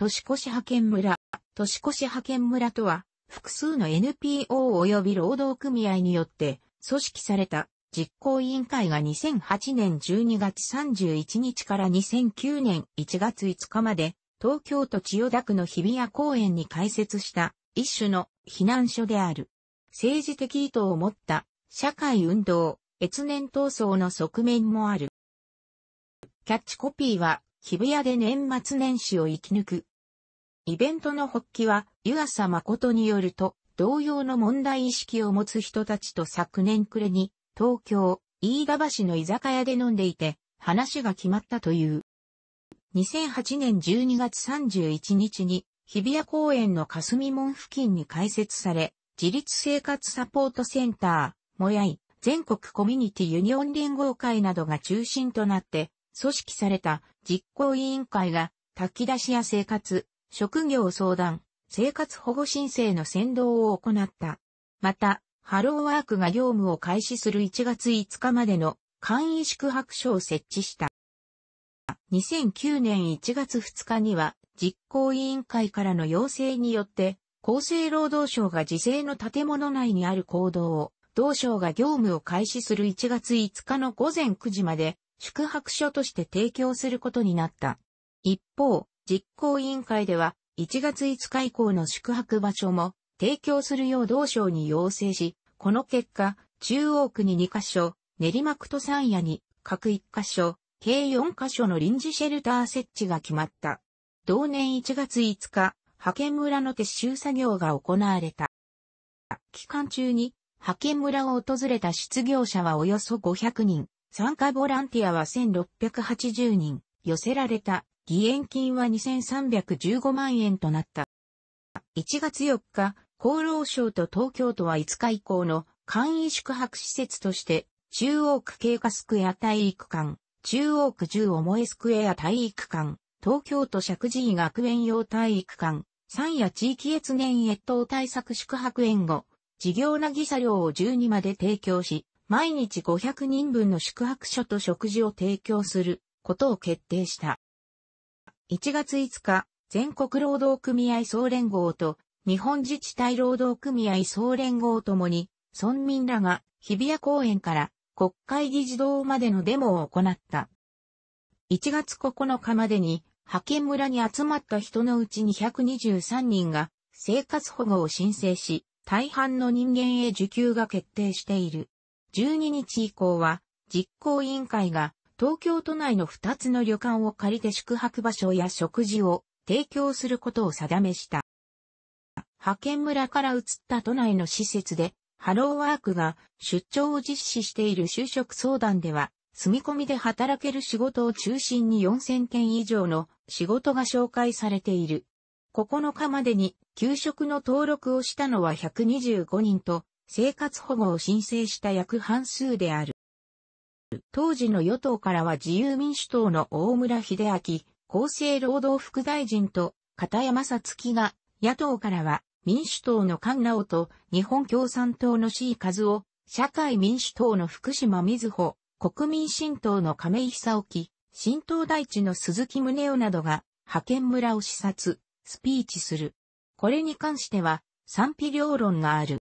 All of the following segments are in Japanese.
年越し派遣村。年越し派遣村とは、複数の NPO 及び労働組合によって組織された実行委員会が2008年12月31日から2009年1月5日まで東京都千代田区の日比谷公園に開設した一種の避難所である。政治的意図を持った社会運動、越年闘争の側面もある。キャッチコピーは日比谷で年末年始を生き抜くイベントの発起は、湯浅誠によると、同様の問題意識を持つ人たちと昨年暮れに、東京、飯田橋の居酒屋で飲んでいて、話が決まったという。2008年12月31日に、日比谷公園の霞門付近に開設され、自立生活サポートセンター、もやい、全国コミュニティユニオン連合会などが中心となって、組織された実行委員会が、炊き出しや生活、職業相談、生活保護申請の先導を行った。また、ハローワークが業務を開始する1月5日までの簡易宿泊所を設置した。2009年1月2日には実行委員会からの要請によって厚生労働省が自制の建物内にある行動を同省が業務を開始する1月5日の午前9時まで宿泊所として提供することになった。一方、実行委員会では、1月5日以降の宿泊場所も提供するよう同省に要請し、この結果、中央区に2カ所、練馬区と三谷に各1カ所、計4カ所の臨時シェルター設置が決まった。同年1月5日、派遣村の撤収作業が行われた。期間中に、派遣村を訪れた失業者はおよそ500人、参加ボランティアは1680人、寄せられた義援金は2315万円となった。1月4日、厚労省と東京都は5日以降の簡易宿泊施設として、中央区経過スクエア体育館、中央区重重えスクエア体育館、東京都石神医学園用体育館、三夜地域越年越冬対策宿泊園後、事業なぎさ料を12まで提供し、毎日500人分の宿泊所と食事を提供することを決定した。1月5日、全国労働組合総連合と日本自治体労働組合総連合ともに、村民らが日比谷公園から国会議事堂までのデモを行った。1月9日までに、派遣村に集まった人のうち223人が生活保護を申請し、大半の人間へ受給が決定している。12日以降は実行委員会が東京都内の2つの旅館を借りて宿泊場所や食事を提供することを定めした。派遣村から移った都内の施設で、ハローワークが出張を実施している就職相談では、住み込みで働ける仕事を中心に4000件以上の仕事が紹介されている。9日までに給食の登録をしたのは125人と、生活保護を申請した約半数である。当時の与党からは自由民主党の大村秀明、厚生労働副大臣と片山さつきが、野党からは民主党の菅直と日本共産党の C 和夫、社会民主党の福島瑞穂、国民新党の亀井久沖、新党大地の鈴木宗男などが派遣村を視察、スピーチする。これに関しては賛否両論がある。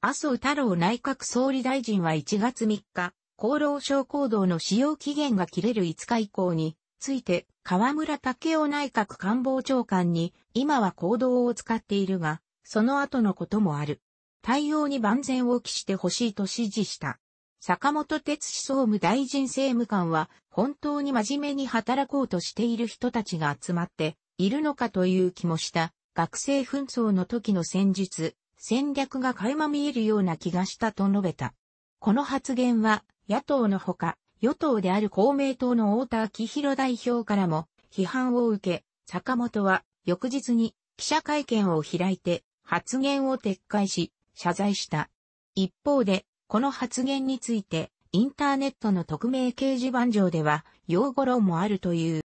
麻生太郎内閣総理大臣は1月3日、厚労省行動の使用期限が切れる5日以降について、河村武雄内閣官房長官に、今は行動を使っているが、その後のこともある。対応に万全を期してほしいと指示した。坂本哲司総務大臣政務官は、本当に真面目に働こうとしている人たちが集まっているのかという気もした。学生紛争の時の戦術、戦略が垣間見えるような気がしたと述べた。この発言は、野党のほか、与党である公明党の太田昭弘代表からも批判を受け、坂本は翌日に記者会見を開いて発言を撤回し、謝罪した。一方で、この発言について、インターネットの匿名掲示板上では、用語論もあるという。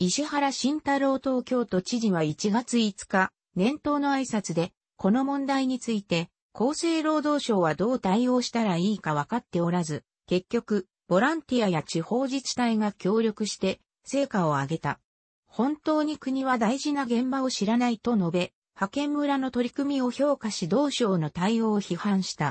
石原慎太郎東京都知事は1月5日、年頭の挨拶で、この問題について、厚生労働省はどう対応したらいいか分かっておらず、結局、ボランティアや地方自治体が協力して、成果を上げた。本当に国は大事な現場を知らないと述べ、派遣村の取り組みを評価し同省の対応を批判した。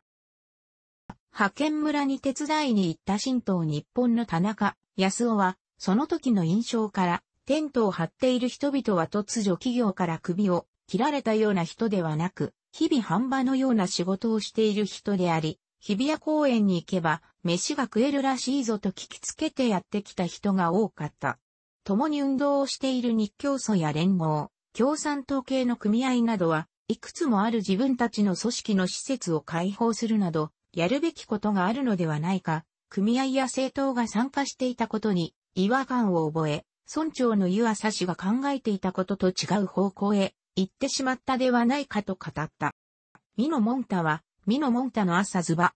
派遣村に手伝いに行った新党日本の田中康夫は、その時の印象から、テントを張っている人々は突如企業から首を切られたような人ではなく、日々半端のような仕事をしている人であり、日比谷公園に行けば、飯が食えるらしいぞと聞きつけてやってきた人が多かった。共に運動をしている日教組や連合、共産党系の組合などは、いくつもある自分たちの組織の施設を開放するなど、やるべきことがあるのではないか、組合や政党が参加していたことに違和感を覚え、村長の湯浅氏が考えていたことと違う方向へ行ってしまったではないかと語った。美濃門太はミノモンタの朝ズバ。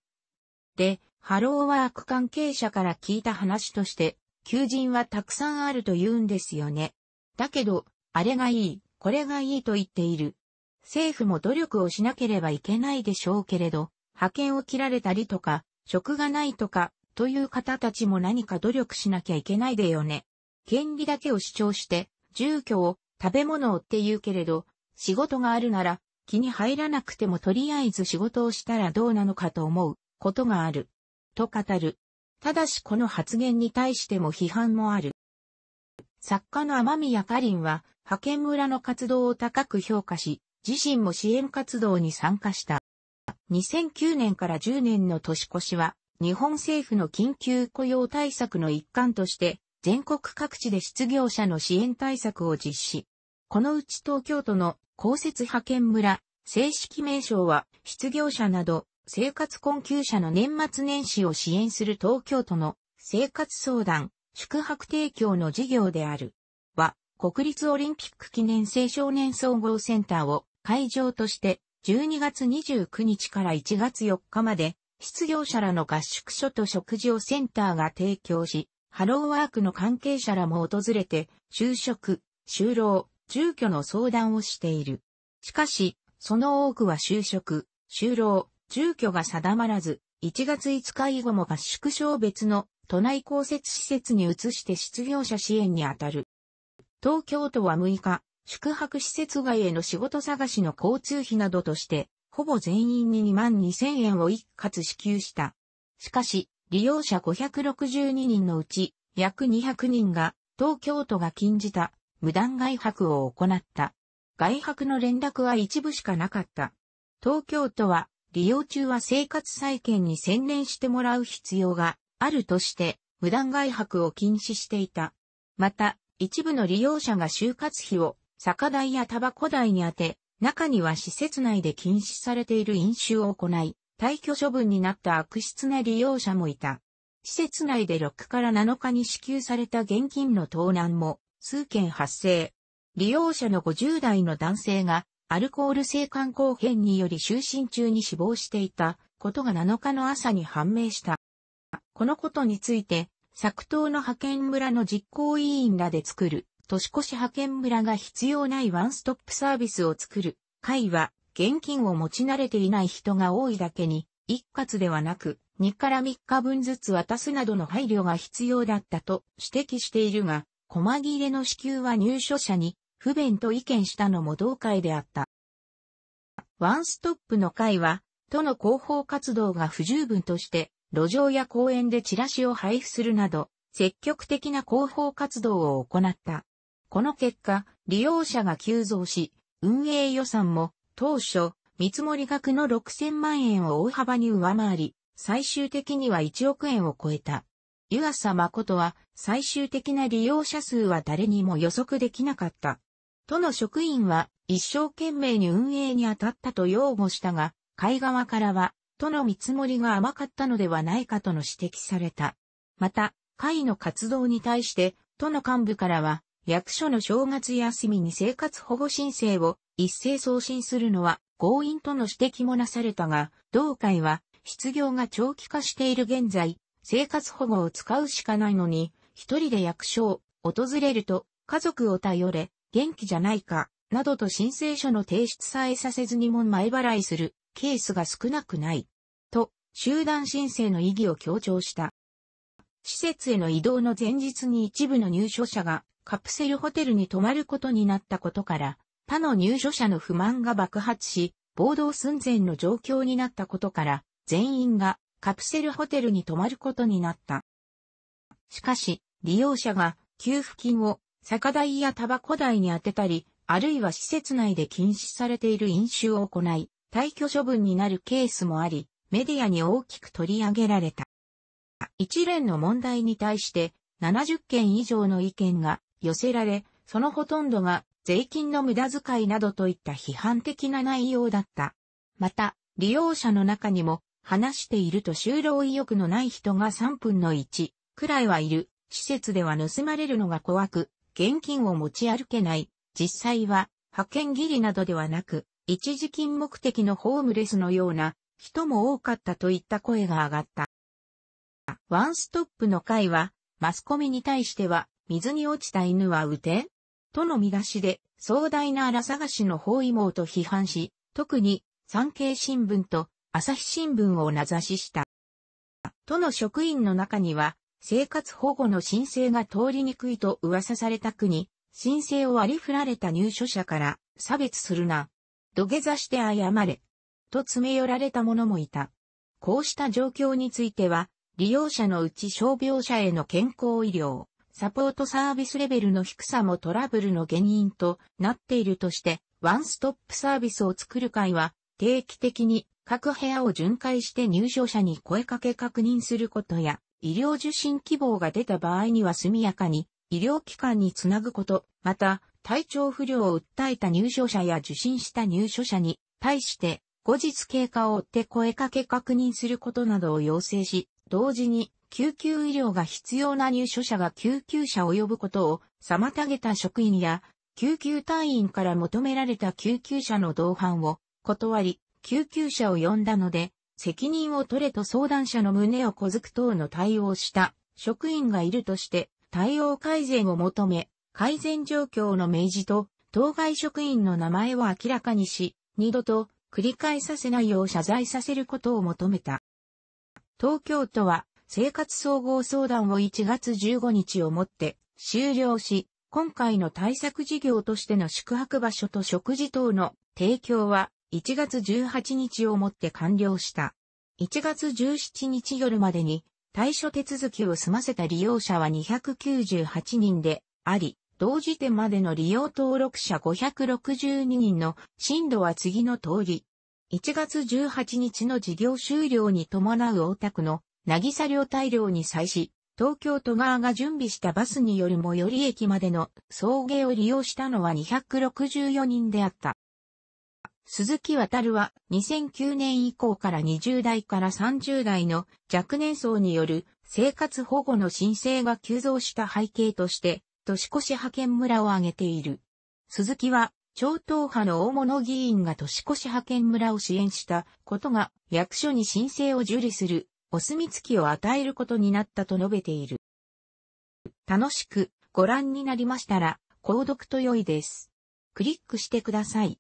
で、ハローワーク関係者から聞いた話として、求人はたくさんあると言うんですよね。だけど、あれがいい、これがいいと言っている。政府も努力をしなければいけないでしょうけれど、派遣を切られたりとか、職がないとか、という方たちも何か努力しなきゃいけないでよね。権利だけを主張して、住居を、食べ物をって言うけれど、仕事があるなら、気に入らなくてもとりあえず仕事をしたらどうなのかと思うことがある。と語る。ただしこの発言に対しても批判もある。作家の天宮かりんは、派遣村の活動を高く評価し、自身も支援活動に参加した。2009年から10年の年越しは、日本政府の緊急雇用対策の一環として、全国各地で失業者の支援対策を実施。このうち東京都の公設派遣村、正式名称は、失業者など、生活困窮者の年末年始を支援する東京都の生活相談、宿泊提供の事業である。は、国立オリンピック記念青少年総合センターを会場として、12月29日から1月4日まで、失業者らの合宿所と食事をセンターが提供し、ハローワークの関係者らも訪れて、就職、就労、住居の相談をしている。しかし、その多くは就職、就労、住居が定まらず、1月5日以後も合宿小別の都内公設施設に移して失業者支援に当たる。東京都は6日、宿泊施設外への仕事探しの交通費などとして、ほぼ全員に2万2000円を一括支給した。しかし、利用者562人のうち、約200人が東京都が禁じた無断外泊を行った。外泊の連絡は一部しかなかった。東京都は、利用中は生活再建に専念してもらう必要があるとして、無断外泊を禁止していた。また、一部の利用者が就活費を酒代やタバコ代に充て、中には施設内で禁止されている飲酒を行い、退去処分になった悪質な利用者もいた。施設内で6から7日に支給された現金の盗難も数件発生。利用者の50代の男性がアルコール性肝硬変により就寝中に死亡していたことが7日の朝に判明した。このことについて、作東の派遣村の実行委員らで作る、年越し派遣村が必要ないワンストップサービスを作る、会は、現金を持ち慣れていない人が多いだけに、一括ではなく、2から3日分ずつ渡すなどの配慮が必要だったと指摘しているが、細切れの支給は入所者に不便と意見したのも同会であった。ワンストップの会は、都の広報活動が不十分として、路上や公園でチラシを配布するなど、積極的な広報活動を行った。この結果、利用者が急増し、運営予算も当初、見積もり額の6000万円を大幅に上回り、最終的には1億円を超えた。湯浅誠は最終的な利用者数は誰にも予測できなかった。都の職員は一生懸命に運営に当たったと擁護したが、会側からは都の見積もりが甘かったのではないかとの指摘された。また、会の活動に対して都の幹部からは役所の正月休みに生活保護申請を一斉送信するのは強引との指摘もなされたが、同会は失業が長期化している現在、生活保護を使うしかないのに、一人で役所を訪れると、家族を頼れ、元気じゃないか、などと申請書の提出さえさせずにも前払いするケースが少なくない。と、集団申請の意義を強調した。施設への移動の前日に一部の入所者がカプセルホテルに泊まることになったことから、他の入所者の不満が爆発し、暴動寸前の状況になったことから、全員がカプセルホテルに泊まることになった。しかし、利用者が給付金を酒代やタバコ代に当てたり、あるいは施設内で禁止されている飲酒を行い、退去処分になるケースもあり、メディアに大きく取り上げられた。一連の問題に対して70件以上の意見が寄せられ、そのほとんどが税金の無駄遣いなどといった批判的な内容だった。また、利用者の中にも話していると就労意欲のない人が3分の1くらいはいる。施設では盗まれるのが怖く、現金を持ち歩けない。実際は、派遣切りなどではなく、一時金目的のホームレスのような人も多かったといった声が上がった。ワンストップの会は、マスコミに対しては、水に落ちた犬は撃てとの見出しで、壮大な荒探しの包囲網と批判し、特に、産経新聞と朝日新聞を名指しした。都の職員の中には、生活保護の申請が通りにくいと噂された国、申請を割り振られた入所者から差別するな、土下座して謝れ、と詰め寄られた者もいた。こうした状況については、利用者のうち傷病者への健康医療、サポートサービスレベルの低さもトラブルの原因となっているとして、ワンストップサービスを作る会は定期的に各部屋を巡回して入所者に声かけ確認することや、医療受診希望が出た場合には速やかに医療機関につなぐこと、また、体調不良を訴えた入所者や受診した入所者に対して後日経過を追って声かけ確認することなどを要請し、同時に救急医療が必要な入所者が救急車を呼ぶことを妨げた職員や救急隊員から求められた救急車の同伴を断り、救急車を呼んだので、責任を取れと相談者の胸を小ずく等の対応した職員がいるとして、対応改善を求め、改善状況の明示と、当該職員の名前を明らかにし、二度と繰り返させないよう謝罪させることを求めた。東京都は生活総合相談を1月15日をもって終了し、今回の対策事業としての宿泊場所と食事等の提供は1月18日をもって完了した。1月17日夜までに対処手続きを済ませた利用者は298人であり、同時点までの利用登録者562人の震度は次の通り。1月18日の事業終了に伴う大田区の渚両大量に際し、東京都側が準備したバスによる最寄り駅までの送迎を利用したのは264人であった。鈴木渡は2009年以降から20代から30代の若年層による生活保護の申請が急増した背景として、年越し派遣村を挙げている。鈴木は、超党派の大物議員が年越し派遣村を支援したことが役所に申請を受理するお墨付きを与えることになったと述べている。楽しくご覧になりましたら、購読と良いです。クリックしてください。